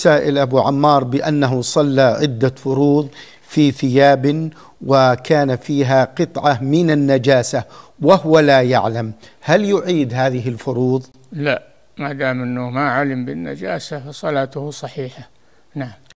سائل أبو عمار بأنه صلى عدة فروض في ثياب وكان فيها قطعة من النجاسة وهو لا يعلم هل يعيد هذه الفروض؟ لا ما دام أنه ما علم بالنجاسة فصلاته صحيحة نعم